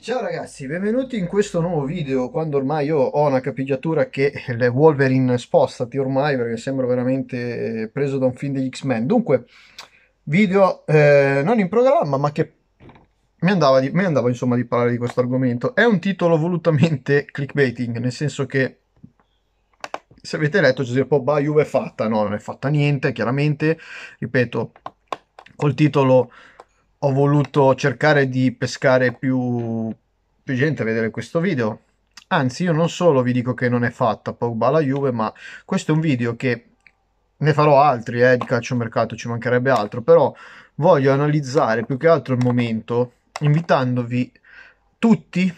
Ciao ragazzi, benvenuti in questo nuovo video, quando ormai io ho una capigliatura che le Wolverine spostati ormai perché sembro veramente eh, preso da un film degli X-Men. Dunque, video eh, non in programma ma che mi andava, di, mi andava insomma di parlare di questo argomento. È un titolo volutamente clickbaiting, nel senso che se avete letto c'è un po' bah, Juve è fatta, no, non è fatta niente, chiaramente, ripeto, col titolo ho voluto cercare di pescare più, più gente a vedere questo video. Anzi, io non solo vi dico che non è fatta Pogba alla Juve, ma questo è un video che ne farò altri eh, di mercato, ci mancherebbe altro, però voglio analizzare più che altro il momento invitandovi tutti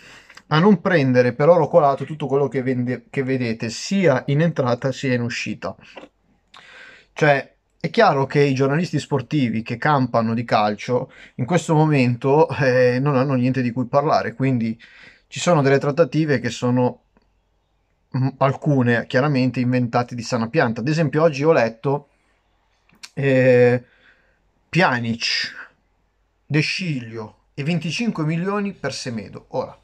a non prendere per oro colato tutto quello che, vende, che vedete sia in entrata sia in uscita. Cioè, è chiaro che i giornalisti sportivi che campano di calcio in questo momento eh, non hanno niente di cui parlare, quindi ci sono delle trattative che sono mm, alcune chiaramente inventate di sana pianta. Ad esempio oggi ho letto eh, Pjanic, De Sciglio e 25 milioni per Semedo. Ora,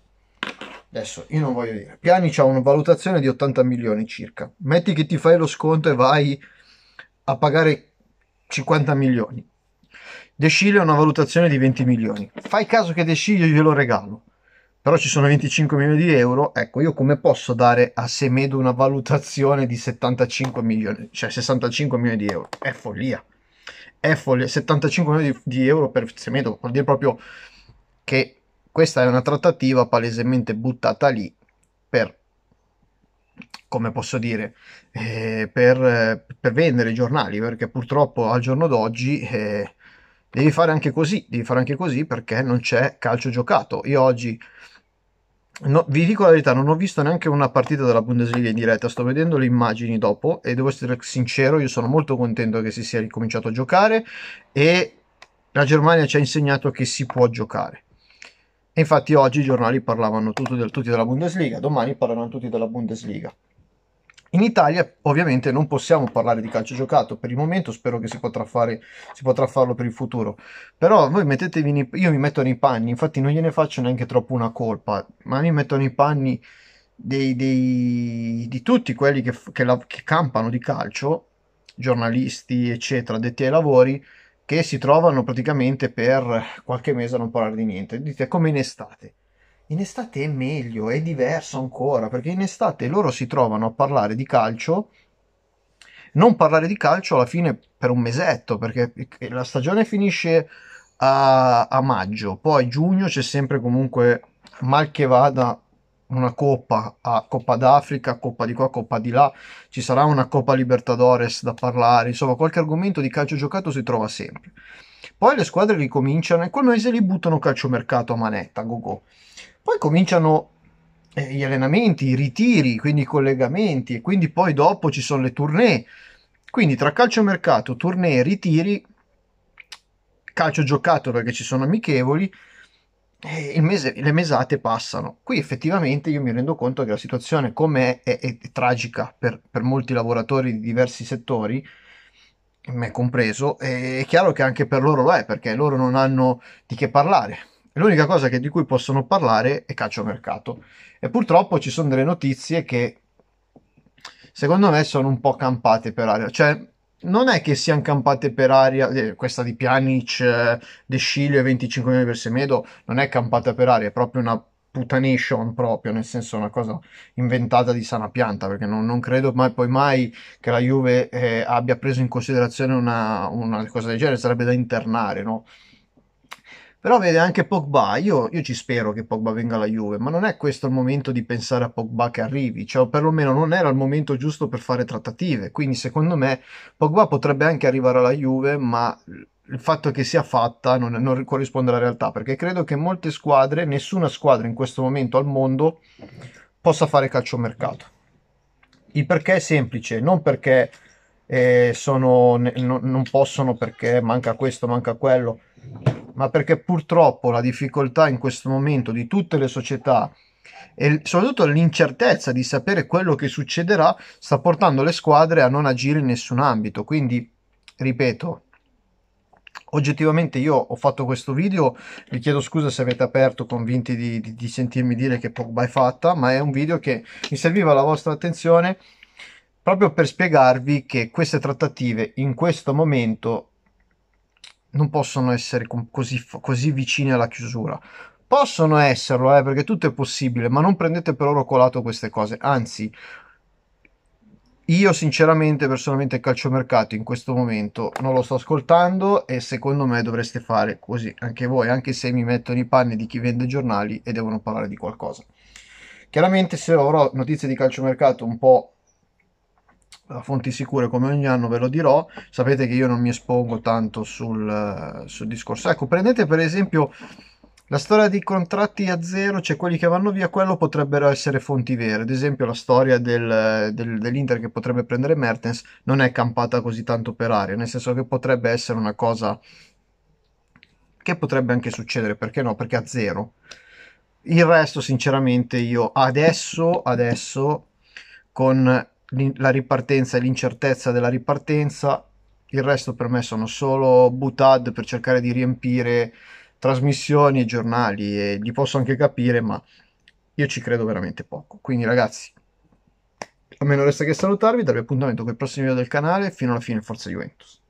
adesso io non voglio dire, Pjanic ha una valutazione di 80 milioni circa. Metti che ti fai lo sconto e vai a pagare 50 milioni. De Sciglio ha una valutazione di 20 milioni. Fai caso che De Sciglio glielo regalo, però ci sono 25 milioni di euro. Ecco, io come posso dare a Semedo una valutazione di 75 milioni, cioè 65 milioni di euro? È follia. È follia. 75 milioni di, euro per Semedo vuol dire proprio che questa è una trattativa palesemente buttata lì per come posso dire, eh, per, per, vendere i giornali, perché purtroppo al giorno d'oggi eh, devi fare anche così, devi fare anche così perché non c'è calcio giocato. Io oggi, no, vi dico la verità, non ho visto neanche una partita della Bundesliga in diretta, sto vedendo le immagini dopo e devo essere sincero, io sono molto contento che si sia ricominciato a giocare e la Germania ci ha insegnato che si può giocare. E infatti oggi i giornali parlavano tutti della Bundesliga, domani parleranno tutti della Bundesliga. In Italia ovviamente non possiamo parlare di calcio giocato per il momento, spero che si potrà, fare, si potrà farlo per il futuro, però voi mettetevi nei, io mi metto nei panni, infatti non gliene faccio neanche troppo una colpa, ma mi metto nei panni dei, dei, di tutti quelli che, che, la, che campano di calcio, giornalisti eccetera, detti ai lavori, che si trovano praticamente per qualche mese a non parlare di niente, dite come in estate in estate è meglio, è diverso ancora, perché in estate loro si trovano a parlare di calcio, non parlare di calcio alla fine per un mesetto, perché la stagione finisce a, a maggio, poi giugno c'è sempre comunque, mal che vada, una coppa, a Coppa d'Africa, Coppa di qua, Coppa di là, ci sarà una Coppa Libertadores da parlare, insomma qualche argomento di calcio giocato si trova sempre. Poi le squadre ricominciano e quel mese li buttano calciomercato a manetta, go go. Poi cominciano eh, gli allenamenti, i ritiri, quindi i collegamenti e quindi poi dopo ci sono le tournée. Quindi tra calciomercato, tournée, ritiri, calcio giocato perché ci sono amichevoli, eh, Mese, le mesate passano. Qui effettivamente io mi rendo conto che la situazione com'è è, è, è tragica per, per, molti lavoratori di diversi settori me compreso, è chiaro che anche per loro lo è, perché loro non hanno di che parlare. L'unica cosa di cui possono parlare è calciomercato. E purtroppo ci sono delle notizie che secondo me sono un po' campate per aria. Cioè, non è che siano campate per aria, eh, questa di Pjanic, eh, De Sciglio e 25 milioni per Semedo, non è campata per aria, è proprio una putanation proprio, nel senso una cosa inventata di sana pianta, perché non, non credo mai poi mai che la Juve eh, abbia preso in considerazione una, una, cosa del genere, sarebbe da internare, no? Però vede anche Pogba, io, io, ci spero che Pogba venga alla Juve, ma non è questo il momento di pensare a Pogba che arrivi, cioè perlomeno non era il momento giusto per fare trattative, quindi secondo me Pogba potrebbe anche arrivare alla Juve, ma il fatto che sia fatta non, non, corrisponde alla realtà, perché credo che molte squadre, nessuna squadra in questo momento al mondo possa fare calciomercato. Il perché è semplice, non perché eh, sono, no, non possono, perché manca questo, manca quello, ma perché purtroppo la difficoltà in questo momento di tutte le società e soprattutto l'incertezza di sapere quello che succederà sta portando le squadre a non agire in nessun ambito. Quindi, ripeto, oggettivamente io ho fatto questo video vi chiedo scusa se avete aperto convinti di, di, di, sentirmi dire che Pogba è fatta ma è un video che mi serviva la vostra attenzione proprio per spiegarvi che queste trattative in questo momento non possono essere così, così vicine alla chiusura possono esserlo eh, perché tutto è possibile ma non prendete per oro colato queste cose anzi io sinceramente, personalmente, il calciomercato in questo momento non lo sto ascoltando e secondo me dovreste fare così anche voi, anche se mi mettono i panni di chi vende giornali e devono parlare di qualcosa. Chiaramente se avrò notizie di calciomercato un po' da fonti sicure come ogni anno ve lo dirò, sapete che io non mi espongo tanto sul, eh, sul discorso. Ecco, prendete per esempio la storia di contratti a zero, cioè quelli che vanno via, quello potrebbero essere fonti vere. Ad esempio, la storia del, del, dell'Inter che potrebbe prendere Mertens non è campata così tanto per aria, nel senso che potrebbe essere una cosa che potrebbe anche succedere, perché no? Perché a zero. Il resto, sinceramente, io adesso, adesso, con la ripartenza e l'incertezza della ripartenza, il resto per me sono solo butad per cercare di riempire trasmissioni e giornali e li posso anche capire, ma io ci credo veramente poco. Quindi ragazzi, a me non resta che salutarvi, darvi appuntamento con il prossimo video del canale, fino alla fine forza Juventus.